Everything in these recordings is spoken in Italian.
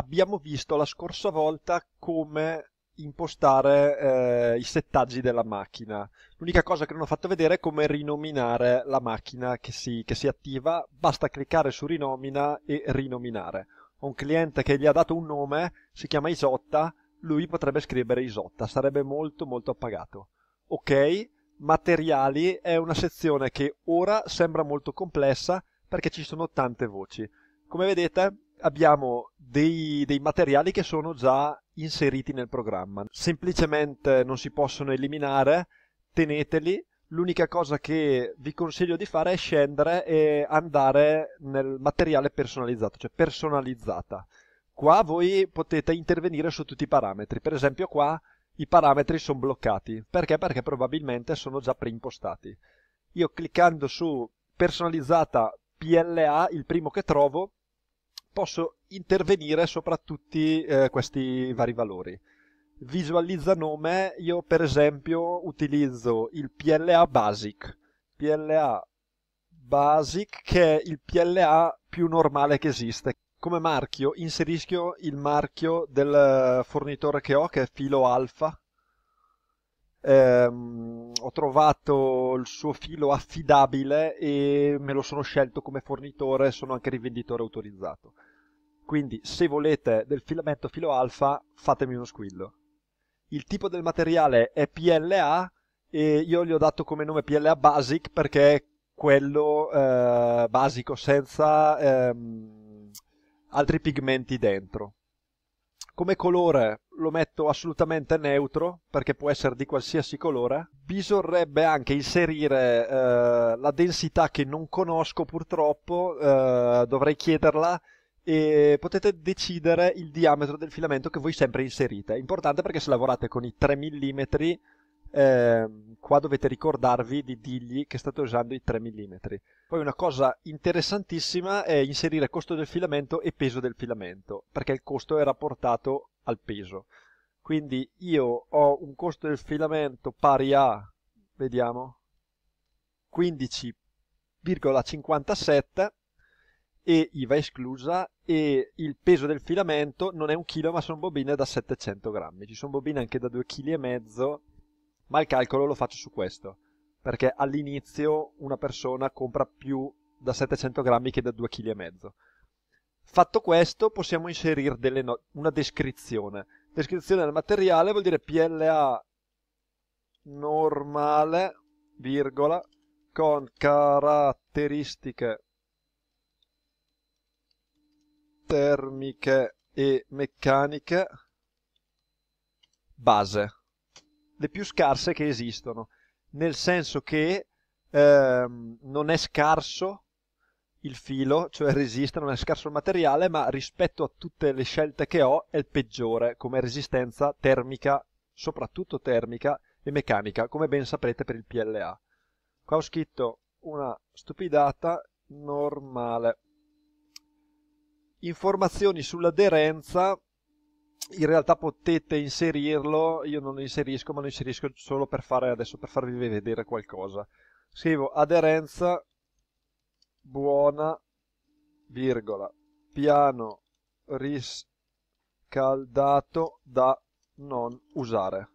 abbiamo visto la scorsa volta come impostare eh, i settaggi della macchina. L'unica cosa che non ho fatto vedere è come rinominare la macchina che si, che si attiva, basta cliccare su rinomina e rinominare. Ho un cliente che gli ha dato un nome, si chiama Isotta, lui potrebbe scrivere Isotta, sarebbe molto molto appagato. Ok, materiali è una sezione che ora sembra molto complessa perché ci sono tante voci. Come vedete abbiamo dei, dei, materiali che sono già inseriti nel programma. Semplicemente non si possono eliminare, teneteli. L'unica cosa che vi consiglio di fare è scendere e andare nel materiale personalizzato, cioè personalizzata. Qua voi potete intervenire su tutti i parametri. Per esempio qua i parametri sono bloccati. Perché? Perché probabilmente sono già preimpostati. Io cliccando su personalizzata PLA, il primo che trovo, posso intervenire sopra tutti eh, questi vari valori. Visualizza nome, io per esempio utilizzo il PLA Basic, PLA Basic che è il PLA più normale che esiste. Come marchio inserisco il marchio del fornitore che ho che è Filo Alfa. Ehm, ho trovato il suo filo affidabile e me lo sono scelto come fornitore, sono anche rivenditore autorizzato. Quindi se volete del filamento filo alfa fatemi uno squillo. Il tipo del materiale è PLA e io gli ho dato come nome PLA Basic perché è quello eh, basico senza ehm, altri pigmenti dentro come colore lo metto assolutamente neutro perché può essere di qualsiasi colore bisognerebbe anche inserire eh, la densità che non conosco purtroppo eh, dovrei chiederla e potete decidere il diametro del filamento che voi sempre inserite è importante perché se lavorate con i 3 mm eh, qua dovete ricordarvi di dirgli che state usando i 3 mm. Poi una cosa interessantissima è inserire costo del filamento e peso del filamento, perché il costo è rapportato al peso. Quindi io ho un costo del filamento pari a, vediamo, 15,57 e IVA esclusa e il peso del filamento non è un chilo ma sono bobine da 700 grammi ci sono bobine anche da 2,5 kg ma il calcolo lo faccio su questo, perché all'inizio una persona compra più da 700 grammi che da 2,5 kg. Fatto questo possiamo inserire no una descrizione. Descrizione del materiale vuol dire PLA normale, virgola, con caratteristiche termiche e meccaniche base le più scarse che esistono, nel senso che ehm, non è scarso il filo, cioè resiste, non è scarso il materiale, ma rispetto a tutte le scelte che ho è il peggiore come resistenza termica, soprattutto termica e meccanica, come ben saprete per il PLA. Qua ho scritto una stupidata normale. Informazioni sull'aderenza in realtà potete inserirlo, io non lo inserisco, ma lo inserisco solo per fare adesso, per farvi vedere qualcosa. Scrivo aderenza buona, virgola, piano riscaldato da non usare.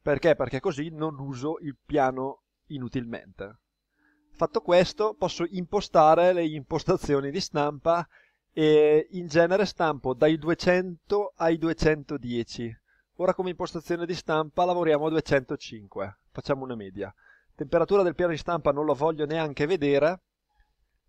Perché? Perché così non uso il piano inutilmente. Fatto questo, posso impostare le impostazioni di stampa e in genere stampo dai 200 ai 210. Ora come impostazione di stampa lavoriamo a 205, facciamo una media. Temperatura del piano di stampa non lo voglio neanche vedere.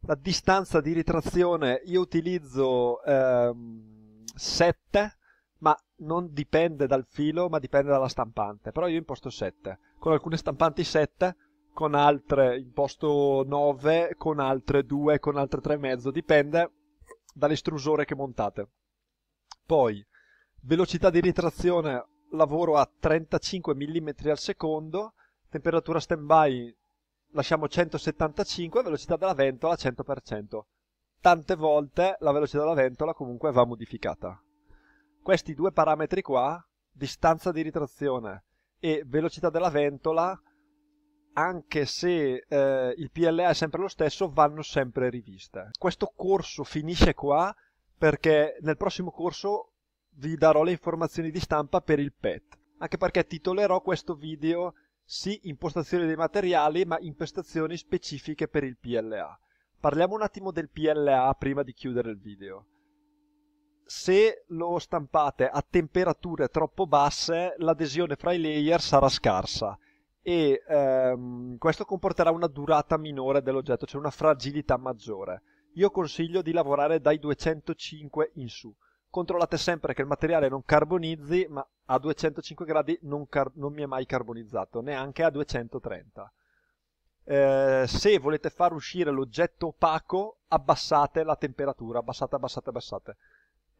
La distanza di ritrazione io utilizzo ehm, 7, ma non dipende dal filo, ma dipende dalla stampante. Però io imposto 7. Con alcune stampanti 7, con altre imposto 9, con altre 2, con altre 3,5, dipende dall'estrusore che montate. Poi, velocità di ritrazione lavoro a 35 mm al secondo, temperatura standby lasciamo 175, velocità della ventola 100%. Tante volte la velocità della ventola comunque va modificata. Questi due parametri qua, distanza di ritrazione e velocità della ventola, anche se eh, il PLA è sempre lo stesso, vanno sempre riviste. Questo corso finisce qua perché nel prossimo corso vi darò le informazioni di stampa per il PET, anche perché titolerò questo video sì impostazioni dei materiali ma impostazioni specifiche per il PLA. Parliamo un attimo del PLA prima di chiudere il video. Se lo stampate a temperature troppo basse, l'adesione fra i layer sarà scarsa e ehm, questo comporterà una durata minore dell'oggetto, cioè una fragilità maggiore. Io consiglio di lavorare dai 205 in su. Controllate sempre che il materiale non carbonizzi, ma a 205 gradi non, car- non mi è mai carbonizzato, neanche a 230. Eh, se volete far uscire l'oggetto opaco, abbassate la temperatura, abbassate, abbassate, abbassate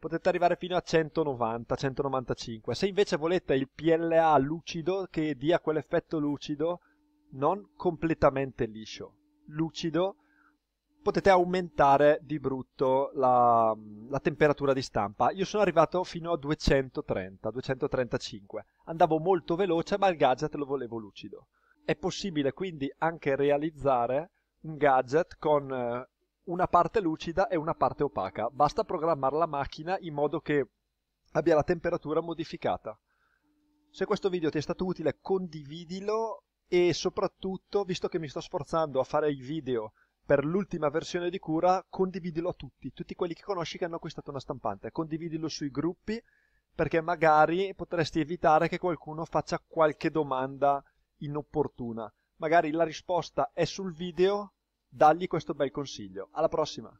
potete arrivare fino a 190, 195. Se invece volete il PLA lucido che dia quell'effetto lucido, non completamente liscio, lucido, potete aumentare di brutto la, la, temperatura di stampa. Io sono arrivato fino a 230, 235. Andavo molto veloce, ma il gadget lo volevo lucido. È possibile quindi anche realizzare un gadget con eh, una parte lucida e una parte opaca. Basta programmare la macchina in modo che abbia la temperatura modificata. Se questo video ti è stato utile condividilo e soprattutto, visto che mi sto sforzando a fare i video per l'ultima versione di cura, condividilo a tutti, tutti quelli che conosci che hanno acquistato una stampante, condividilo sui gruppi perché magari potresti evitare che qualcuno faccia qualche domanda inopportuna. Magari la risposta è sul video, dagli questo bel consiglio. Alla prossima!